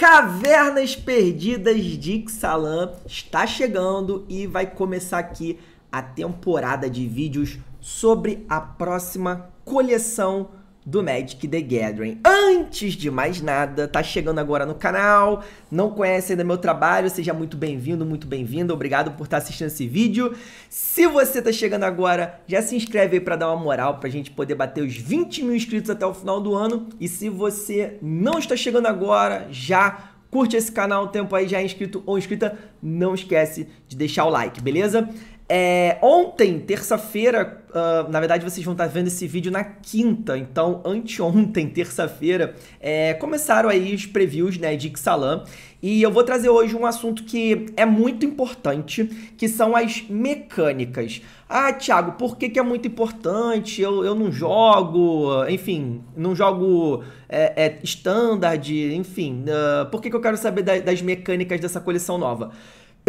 Cavernas Perdidas de Xalan está chegando e vai começar aqui a temporada de vídeos sobre a próxima coleção do Magic the Gathering. Antes de mais nada, tá chegando agora no canal, não conhece ainda meu trabalho, seja muito bem-vindo, muito bem-vinda, obrigado por estar tá assistindo esse vídeo. Se você tá chegando agora, já se inscreve aí pra dar uma moral, pra gente poder bater os 20 mil inscritos até o final do ano. E se você não está chegando agora, já curte esse canal, o tempo aí já é inscrito ou inscrita, não esquece de deixar o like, beleza? É, ontem, terça-feira, uh, na verdade vocês vão estar vendo esse vídeo na quinta, então anteontem, terça-feira, é, começaram aí os previews né, de Ixalan e eu vou trazer hoje um assunto que é muito importante, que são as mecânicas. Ah, Thiago, por que, que é muito importante? Eu, eu não jogo, enfim, não jogo é, é standard, enfim, uh, por que, que eu quero saber da, das mecânicas dessa coleção nova?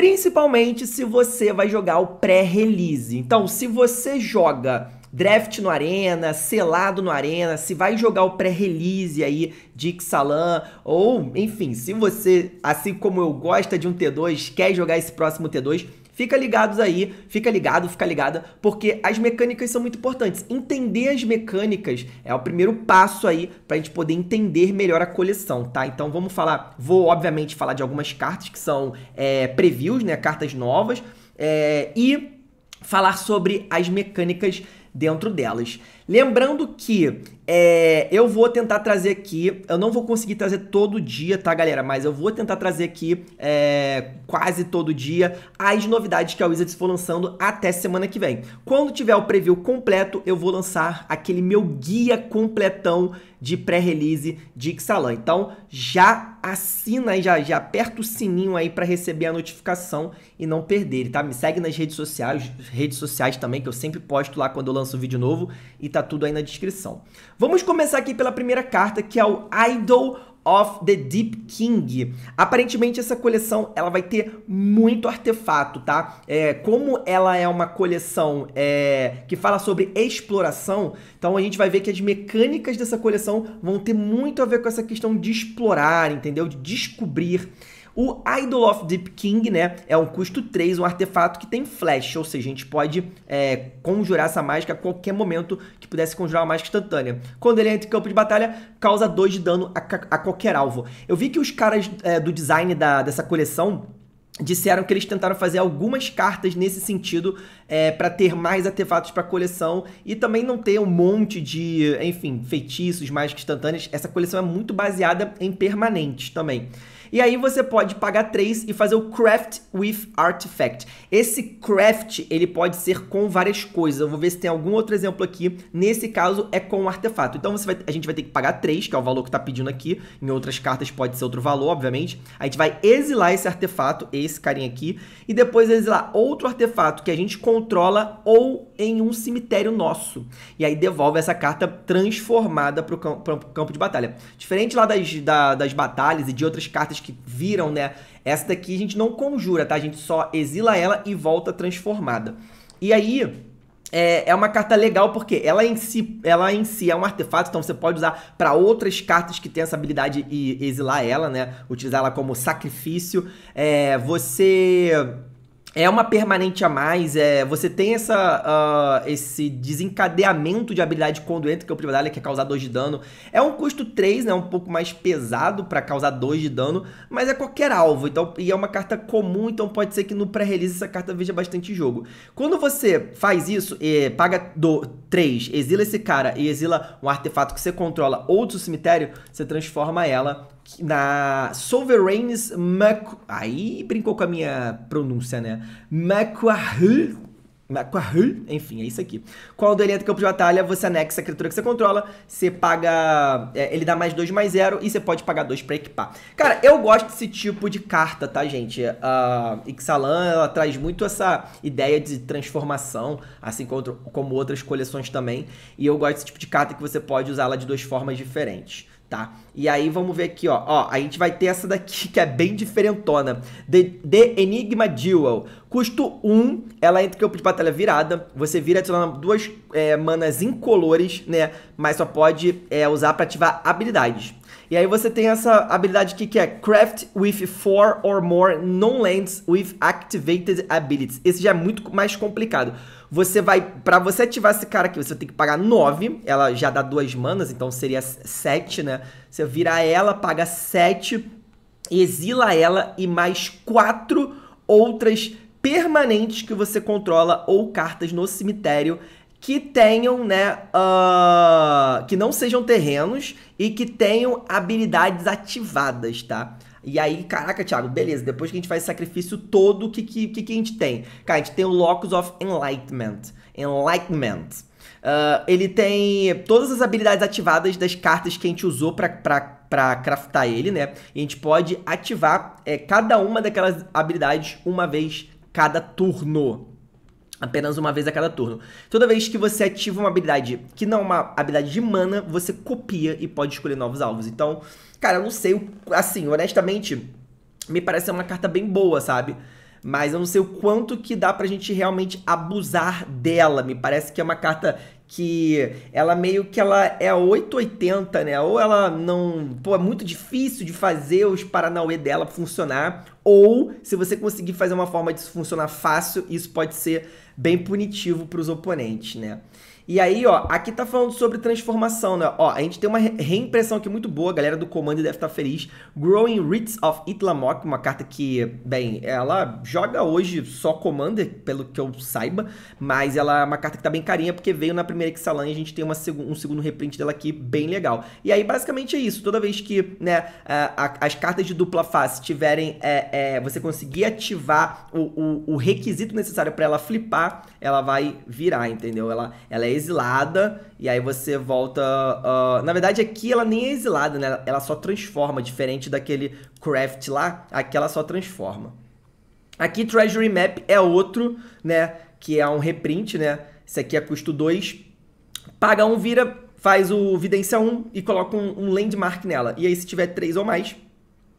principalmente se você vai jogar o pré-release. Então, se você joga draft no Arena, selado no Arena, se vai jogar o pré-release aí de Ixalan, ou enfim, se você, assim como eu, gosta de um T2, quer jogar esse próximo T2, Fica ligados aí, fica ligado, fica ligada, porque as mecânicas são muito importantes. Entender as mecânicas é o primeiro passo aí para a gente poder entender melhor a coleção, tá? Então vamos falar, vou obviamente falar de algumas cartas que são é, previews, né? Cartas novas, é, e falar sobre as mecânicas dentro delas. Lembrando que é, eu vou tentar trazer aqui, eu não vou conseguir trazer todo dia, tá, galera? Mas eu vou tentar trazer aqui é, quase todo dia as novidades que a Wizards for lançando até semana que vem. Quando tiver o preview completo, eu vou lançar aquele meu guia completão de pré-release de Ixalan. Então, já assina aí, já, já aperta o sininho aí para receber a notificação e não perder, tá? Me segue nas redes sociais, redes sociais também, que eu sempre posto lá quando eu lanço um vídeo novo e tá tá tudo aí na descrição. Vamos começar aqui pela primeira carta, que é o Idol of the Deep King. Aparentemente essa coleção ela vai ter muito artefato, tá? É, como ela é uma coleção é, que fala sobre exploração, então a gente vai ver que as mecânicas dessa coleção vão ter muito a ver com essa questão de explorar, entendeu? De descobrir. O Idol of Deep King, né, é um custo 3, um artefato que tem flash, ou seja, a gente pode é, conjurar essa mágica a qualquer momento que pudesse conjurar uma mágica instantânea. Quando ele entra em campo de batalha, causa 2 de dano a, a, qualquer alvo. Eu vi que os caras é, do design da, dessa coleção disseram que eles tentaram fazer algumas cartas nesse sentido é, para ter mais artefatos para coleção e também não ter um monte de, enfim, feitiços, mágicas instantâneas. Essa coleção é muito baseada em permanentes também. E aí você pode pagar 3 e fazer o Craft with Artifact. Esse Craft, ele pode ser com várias coisas. Eu vou ver se tem algum outro exemplo aqui. Nesse caso, é com um artefato. Então vai, a gente vai ter que pagar 3, que é o valor que está pedindo aqui. Em outras cartas pode ser outro valor, obviamente. A gente vai exilar esse artefato, esse esse carinha aqui, e depois exilar outro artefato que a gente controla ou em um cemitério nosso. E aí devolve essa carta transformada para o campo, campo de batalha. Diferente lá das, da, das batalhas e de outras cartas que viram, né? Essa daqui a gente não conjura, tá? A gente só exila ela e volta transformada. E aí, é, é, uma carta legal porque ela em, si, ela em si é um artefato, então você pode usar para outras cartas que tem essa habilidade e exilar ela, né? Utilizar ela como sacrifício. É, você é uma permanente a mais, é, você tem essa, uh, esse desencadeamento de habilidade quando entra, que é o privilégio que é causar 2 de dano. É um custo 3, né, um pouco mais pesado para causar 2 de dano, mas é qualquer alvo, então, e é uma carta comum, então pode ser que no pré-release essa carta veja bastante jogo. Quando você faz isso, é, paga do 3, exila esse cara e exila um artefato que você controla ou do cemitério, você transforma ela na Sovereigns Mac... Aí brincou com a minha pronúncia, né? Macquarie enfim, é isso aqui. Quando ele entra no campo de batalha, você anexa a criatura que você controla, você paga. É, ele dá mais 2 mais 0 e você pode pagar 2 para equipar. Cara, eu gosto desse tipo de carta, tá, gente? Uh, Ixalan ela traz muito essa ideia de transformação, assim como outras coleções também. E eu gosto desse tipo de carta que você pode usá-la de duas formas diferentes tá? E aí vamos ver aqui, ó. ó. A gente vai ter essa daqui que é bem diferentona. The, The Enigma Duel. Custo 1, ela entra em campo de batalha virada. Você vira adicionando duas é, manas incolores, né? Mas só pode é, usar para ativar habilidades. E aí você tem essa habilidade aqui que é Craft with 4 or more non-lands with activated abilities. Esse já é muito mais complicado. Você vai. para você ativar esse cara aqui, você tem que pagar 9. Ela já dá duas manas, então seria 7, né? Você vira ela, paga 7, exila ela e mais quatro outras permanentes que você controla ou cartas no cemitério que tenham, né, uh, que não sejam terrenos e que tenham habilidades ativadas, tá? E aí, caraca, Thiago, beleza, depois que a gente faz esse sacrifício todo, o que, que, que, a gente tem? Cara, a gente tem o Locus of Enlightenment. Enlightenment. Uh, ele tem todas as habilidades ativadas das cartas que a gente usou pra, pra, pra craftar ele, né? E a gente pode ativar é, cada uma daquelas habilidades uma vez cada turno apenas uma vez a cada turno. Toda vez que você ativa uma habilidade que não é uma habilidade de mana, você copia e pode escolher novos alvos. Então, cara, eu não sei, assim, honestamente, me parece uma carta bem boa, sabe? Mas eu não sei o quanto que dá pra gente realmente abusar dela. Me parece que é uma carta que ela meio que ela é 880, né? Ou ela não, pô, é muito difícil de fazer os paranauê dela funcionar, ou se você conseguir fazer uma forma de funcionar fácil, isso pode ser bem punitivo para os oponentes, né? E aí, ó, aqui tá falando sobre transformação, né? Ó, a gente tem uma reimpressão aqui muito boa, a galera do Comando deve estar tá feliz. Growing Roots of Itlamok, uma carta que, bem, ela joga hoje só Commander, pelo que eu saiba, mas ela é uma carta que tá bem carinha, porque veio na primeira Ixalan e a gente tem uma seg um segundo reprint dela aqui bem legal. E aí, basicamente é isso. Toda vez que, né, a, a, as cartas de dupla face tiverem, é, é, você conseguir ativar o, o, o requisito necessário para ela flipar, ela vai virar, entendeu? Ela, ela é exilada, e aí você volta. Uh, na verdade, aqui ela nem é exilada, né? Ela só transforma, diferente daquele craft lá, aqui ela só transforma. Aqui Treasury Map é outro, né? Que é um reprint, né? Esse aqui é custo 2. Paga um, vira, faz o Vidência 1 e coloca um, um landmark nela. E aí, se tiver 3 ou mais,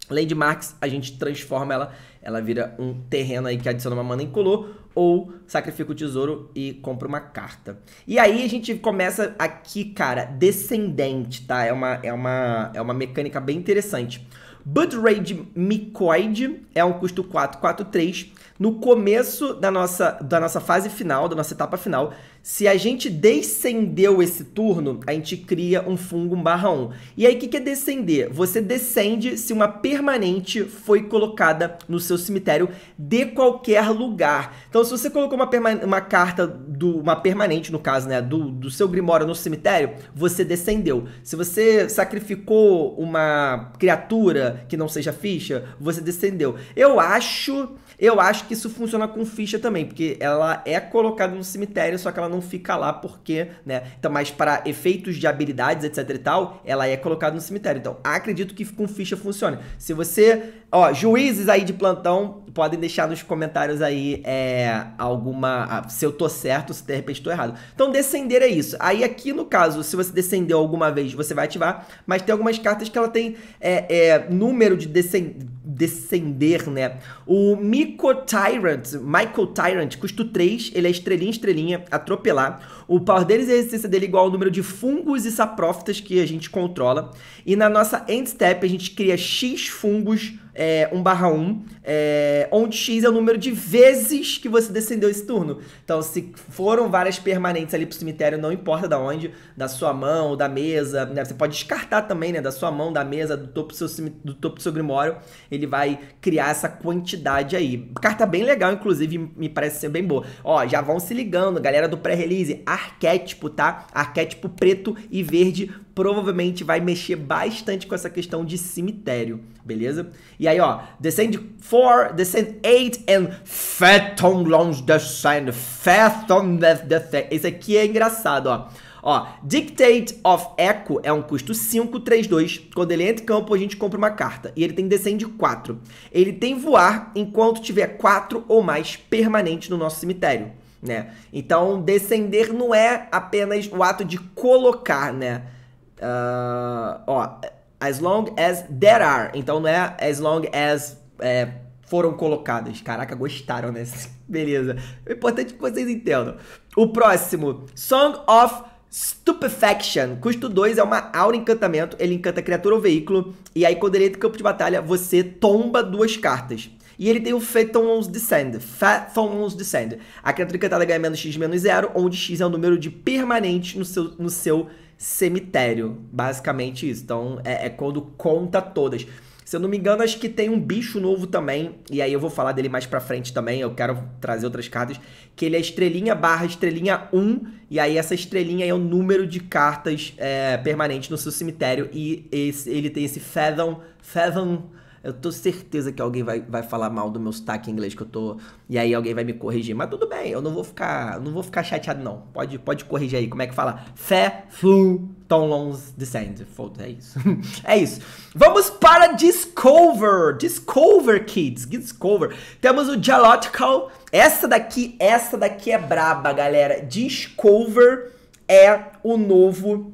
landmarks, a gente transforma ela ela vira um terreno aí que adiciona uma mana incolor, ou sacrifica o tesouro e compra uma carta. E aí a gente começa aqui, cara, descendente, tá? É uma, é uma, é uma mecânica bem interessante. Bud Raid Micoid é um custo 4, 4, 3 no começo da nossa, da nossa fase final, da nossa etapa final, se a gente descendeu esse turno, a gente cria um fungo 1 barra 1. E aí, o que, que é descender? Você descende se uma permanente foi colocada no seu cemitério de qualquer lugar. Então, se você colocou uma, uma carta, do, uma permanente, no caso, né, do, do seu grimório no cemitério, você descendeu. Se você sacrificou uma criatura que não seja ficha, você descendeu. Eu acho eu acho que isso funciona com ficha também, porque ela é colocada no cemitério, só que ela não fica lá porque, né? Então, mas para efeitos de habilidades, etc e tal, ela é colocada no cemitério. Então, acredito que com ficha funcione. Se você, ó, juízes aí de plantão, podem deixar nos comentários aí é, alguma, se eu tô certo, se de repente tô errado. Então, descender é isso. Aí aqui no caso, se você descendeu alguma vez, você vai ativar, mas tem algumas cartas que ela tem é, é número de descendentes descender, né? O Miko Tyrant, Michael Tyrant, custo 3, ele é estrelinha, estrelinha, atropelar. O power deles e a resistência dele é igual ao número de fungos e saprófitas que a gente controla. E na nossa end step a gente cria x fungos é, 1 barra 1, é, onde x é o número de vezes que você descendeu esse turno. Então, se foram várias permanentes ali pro cemitério, não importa da onde, da sua mão, da mesa, né? Você pode descartar também, né? Da sua mão, da mesa, do topo do seu, do topo do seu grimório, ele vai criar essa quantidade aí. Carta bem legal, inclusive, me parece ser bem boa. Ó, já vão se ligando, galera do pré-release, a arquétipo, tá? Arquétipo preto e verde provavelmente vai mexer bastante com essa questão de cemitério, beleza? E aí, ó, descend 4, descend 8 and phantom longs descend, phantom descend. Esse aqui é engraçado, ó. Ó, Dictate of Echo é um custo 5, 3, 2. Quando ele entra em campo, a gente compra uma carta. E ele tem descende 4. Ele tem voar enquanto tiver 4 ou mais permanentes no nosso cemitério né? Então, descender não é apenas o ato de colocar, né? Uh, ó, as long as there are. Então, não é as long as é, foram colocadas. Caraca, gostaram, né? Beleza. É importante que vocês entendam. O próximo, Song of Stupefaction. Custo 2 é uma aura encantamento. Ele encanta criatura ou veículo. E aí, quando ele entra no campo de batalha, você tomba duas cartas. E ele tem o Photons Descend, Photons Descend. A criatura encantada ganha menos x menos zero, onde x é o número de permanentes no seu, no seu cemitério. Basicamente isso. Então, é, é quando conta todas. Se eu não me engano, acho que tem um bicho novo também. E aí eu vou falar dele mais pra frente também. Eu quero trazer outras cartas. Que ele é estrelinha barra estrelinha 1. E aí essa estrelinha é o número de cartas é, permanentes no seu cemitério. E esse, ele tem esse Fathom. Fathom eu tô certeza que alguém vai, vai falar mal do meu sotaque em inglês que eu tô. E aí alguém vai me corrigir. Mas tudo bem, eu não vou ficar. Não vou ficar chateado, não. Pode, pode corrigir aí. Como é que fala? Fé, flu, tão longs descend. Foda, é isso. é isso. Vamos para Discover! Discover, kids! Discover! Temos o Dialogical. Essa daqui, essa daqui é braba, galera. Discover é o novo.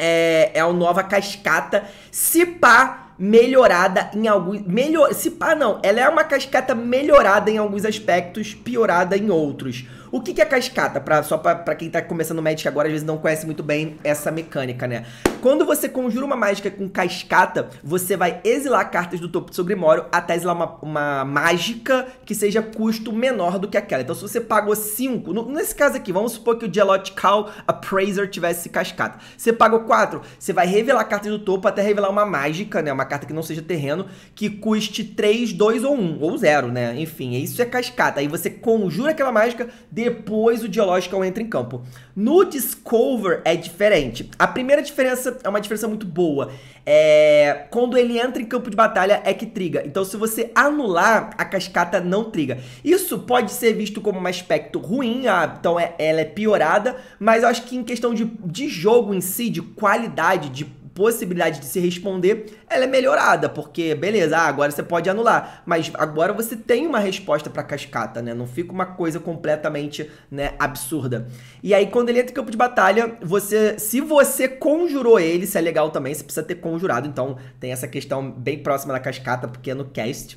É, é a nova cascata. Se pá melhorada em alguns. Melhor, se pá, não. Ela é uma cascata melhorada em alguns aspectos, piorada em outros. O que, que é cascata? Pra, só para quem tá começando Magic agora, às vezes não conhece muito bem essa mecânica, né? Quando você conjura uma mágica com cascata, você vai exilar cartas do topo do seu grimório até exilar uma, uma mágica que seja custo menor do que aquela. Então, se você pagou 5, nesse caso aqui, vamos supor que o Geological Appraiser tivesse cascata. Você pagou 4, você vai revelar cartas do topo até revelar uma mágica, né? Uma carta que não seja terreno, que custe 3, 2 ou 1, um, ou 0, né? Enfim, isso é cascata. Aí você conjura aquela mágica depois o Geological é entra em campo. No Discover é diferente. A primeira diferença é uma diferença muito boa. É... Quando ele entra em campo de batalha é que triga. Então se você anular, a cascata não triga. Isso pode ser visto como um aspecto ruim, ah, então é, ela é piorada, mas eu acho que em questão de, de jogo em si, de qualidade, de possibilidade de se responder, ela é melhorada, porque beleza, ah, agora você pode anular, mas agora você tem uma resposta para cascata, né? Não fica uma coisa completamente, né, absurda. E aí quando ele entra em campo de batalha, você, se você conjurou ele, isso é legal também, você precisa ter conjurado, então tem essa questão bem próxima da cascata, porque é no cast.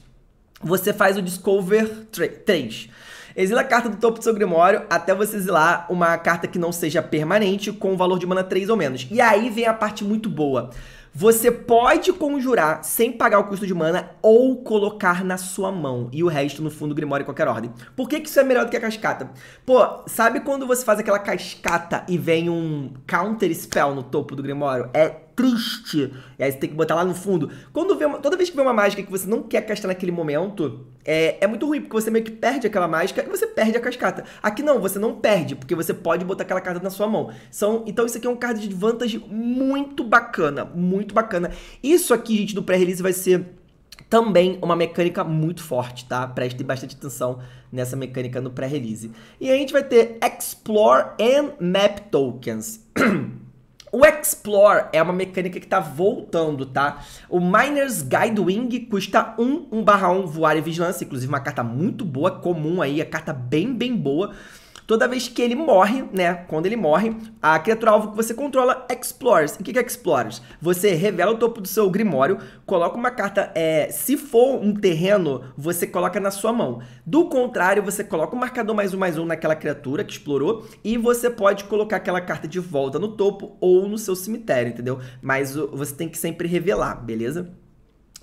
Você faz o Discover 3. Exila a carta do topo do seu Grimório até você exilar uma carta que não seja permanente com valor de mana 3 ou menos. E aí vem a parte muito boa. Você pode conjurar sem pagar o custo de mana ou colocar na sua mão e o resto no fundo do Grimório em qualquer ordem. Por que, que isso é melhor do que a cascata? Pô, sabe quando você faz aquela cascata e vem um counter spell no topo do Grimório? É triste. E aí você tem que botar lá no fundo. Quando vê uma, toda vez que vê uma mágica que você não quer castar naquele momento, é, é muito ruim, porque você meio que perde aquela mágica e você perde a cascata. Aqui não, você não perde, porque você pode botar aquela carta na sua mão. São, então isso aqui é um card de vantagem muito bacana, muito bacana. Isso aqui, gente, do pré-release vai ser também uma mecânica muito forte, tá? Prestem bastante atenção nessa mecânica no pré-release. E a gente vai ter Explore and Map Tokens. O Explore é uma mecânica que tá voltando, tá? O Miner's Guide Wing custa 1, 1 barra 1 voar e vigilância, inclusive uma carta muito boa, comum aí, a carta bem, bem boa. Toda vez que ele morre, né? Quando ele morre, a criatura alvo que você controla explores. O que é explores? Você revela o topo do seu grimório, coloca uma carta. É, se for um terreno, você coloca na sua mão. Do contrário, você coloca o um marcador mais um mais um naquela criatura que explorou e você pode colocar aquela carta de volta no topo ou no seu cemitério, entendeu? Mas você tem que sempre revelar, beleza?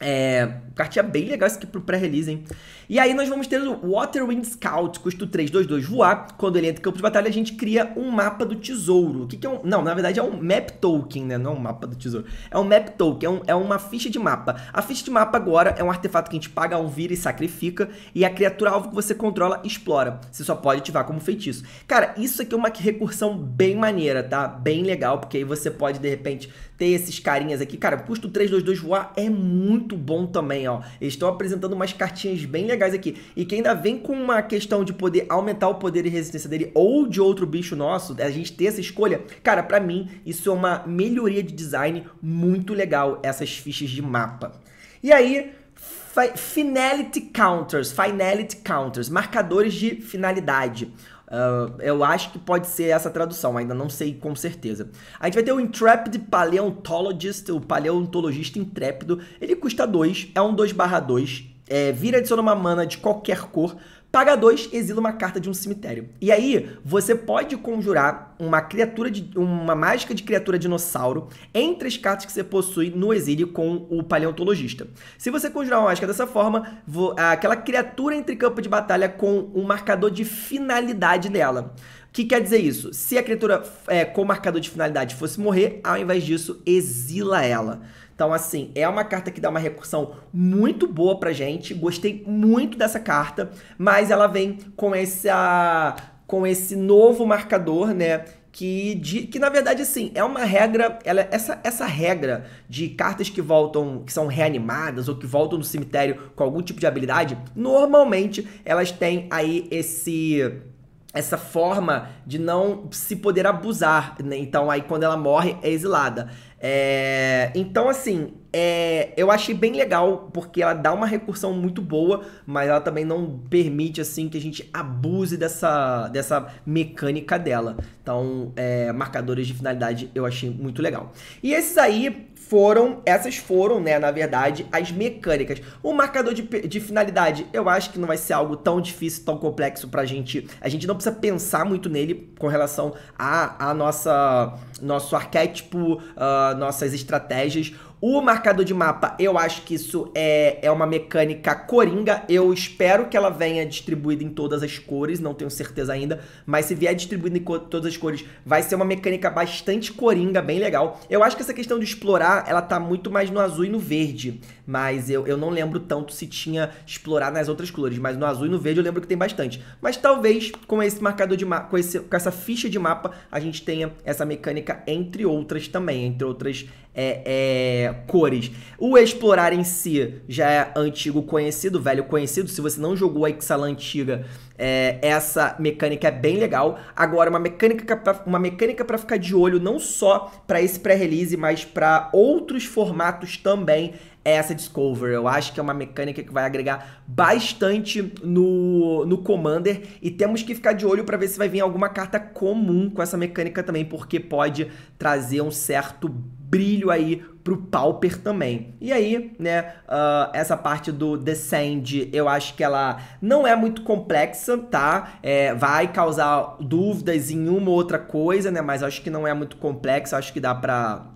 É, cartinha bem legal isso aqui pro pré-release, hein? E aí nós vamos ter o Waterwind Scout, custo 3, 2, 2, voar. Quando ele entra em campo de batalha, a gente cria um mapa do tesouro. O que, que é um... Não, na verdade é um map token, né? Não é um mapa do tesouro. É um map token, é, um, é uma ficha de mapa. A ficha de mapa agora é um artefato que a gente paga, um vira e sacrifica. E a criatura alvo que você controla explora. Você só pode ativar como feitiço. Cara, isso aqui é uma recursão bem maneira, tá? Bem legal, porque aí você pode, de repente, ter esses carinhas aqui. Cara, custo 3, 2, 2, voar é muito muito bom também, ó. Eles estão apresentando umas cartinhas bem legais aqui. E que ainda vem com uma questão de poder aumentar o poder e resistência dele ou de outro bicho nosso, a gente ter essa escolha. Cara, pra mim, isso é uma melhoria de design muito legal, essas fichas de mapa. E aí, Finality Counters, Finality Counters, marcadores de finalidade. Uh, eu acho que pode ser essa tradução, ainda não sei com certeza. A gente vai ter o Intrepid Paleontologist, o paleontologista intrépido. Ele custa 2, é um 2 2 é, vira adiciona uma mana de qualquer cor, paga dois. exila uma carta de um cemitério. E aí, você pode conjurar uma criatura de uma mágica de criatura dinossauro entre as cartas que você possui no exílio com o paleontologista. Se você conjurar uma mágica dessa forma, aquela criatura entre campo de batalha com um marcador de finalidade dela. O que quer dizer isso? Se a criatura é, com marcador de finalidade fosse morrer, ao invés disso, exila ela. Então, assim, é uma carta que dá uma recursão muito boa pra gente. Gostei muito dessa carta, mas ela vem com essa com esse novo marcador, né? Que, de, que na verdade, assim, é uma regra. Ela, essa, essa regra de cartas que voltam, que são reanimadas ou que voltam do cemitério com algum tipo de habilidade, normalmente elas têm aí esse essa forma de não se poder abusar, né? Então aí quando ela morre é exilada. É, então, assim, é, eu achei bem legal, porque ela dá uma recursão muito boa, mas ela também não permite assim que a gente abuse dessa, dessa mecânica dela. Então, é, marcadores de finalidade eu achei muito legal. E esses aí foram, essas foram, né, na verdade, as mecânicas. O marcador de, de finalidade, eu acho que não vai ser algo tão difícil, tão complexo pra gente. A gente não precisa pensar muito nele com relação a, a nossa nosso arquétipo, uh, nossas estratégias. O marcador de mapa, eu acho que isso é, é uma mecânica coringa. Eu espero que ela venha distribuída em todas as cores, não tenho certeza ainda. Mas se vier distribuída em todas as cores, vai ser uma mecânica bastante coringa, bem legal. Eu acho que essa questão de explorar, ela tá muito mais no azul e no verde. Mas eu, eu não lembro tanto se tinha explorar nas outras cores. Mas no azul e no verde eu lembro que tem bastante. Mas talvez com esse marcador de mapa, com, esse, com essa ficha de mapa, a gente tenha essa mecânica entre outras também. Entre outras é, é, cores. O explorar em si já é antigo conhecido, velho conhecido. Se você não jogou a Ixalan antiga, é, essa mecânica é bem legal. Agora, uma mecânica pra, uma mecânica para ficar de olho não só para esse pré-release, mas para outros formatos também é essa Discover. Eu acho que é uma mecânica que vai agregar bastante no, no Commander e temos que ficar de olho para ver se vai vir alguma carta comum com essa mecânica também, porque pode trazer um certo brilho aí pro Pauper também. E aí, né, uh, essa parte do Descend, eu acho que ela não é muito complexa, tá? É, vai causar dúvidas em uma ou outra coisa, né, mas acho que não é muito complexa, acho que dá pra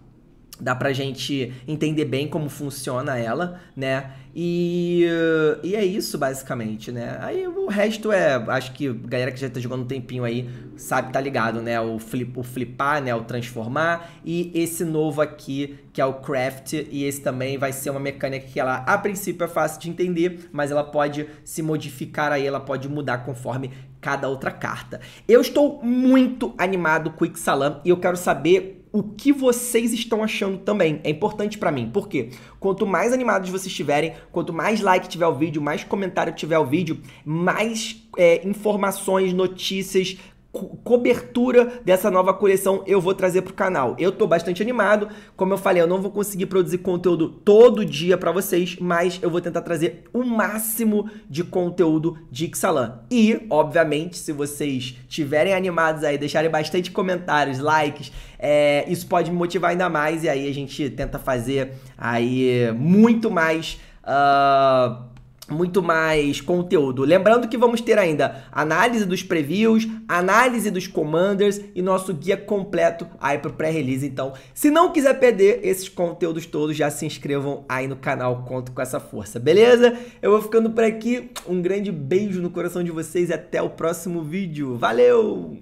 dá pra gente entender bem como funciona ela, né? E, e é isso, basicamente, né? Aí o resto é. Acho que a galera que já tá jogando um tempinho aí sabe, tá ligado, né? O, flip, o flipar, né? O transformar. E esse novo aqui, que é o craft. E esse também vai ser uma mecânica que ela, a princípio, é fácil de entender, mas ela pode se modificar aí, ela pode mudar conforme cada outra carta. Eu estou muito animado com o Ixalan e eu quero saber o que vocês estão achando também. É importante para mim. porque Quanto mais animados vocês estiverem, quanto mais like tiver o vídeo, mais comentário tiver o vídeo, mais é, informações, notícias, cobertura dessa nova coleção eu vou trazer para o canal. Eu estou bastante animado, como eu falei, eu não vou conseguir produzir conteúdo todo dia para vocês, mas eu vou tentar trazer o máximo de conteúdo de Ixalan. E, obviamente, se vocês tiverem animados aí, deixarem bastante comentários, likes, é, isso pode me motivar ainda mais e aí a gente tenta fazer aí muito mais... Uh muito mais conteúdo. Lembrando que vamos ter ainda análise dos previews, análise dos commanders e nosso guia completo aí para pré-release. Então, se não quiser perder esses conteúdos todos, já se inscrevam aí no canal. Conto com essa força, beleza? Eu vou ficando por aqui. Um grande beijo no coração de vocês e até o próximo vídeo. Valeu!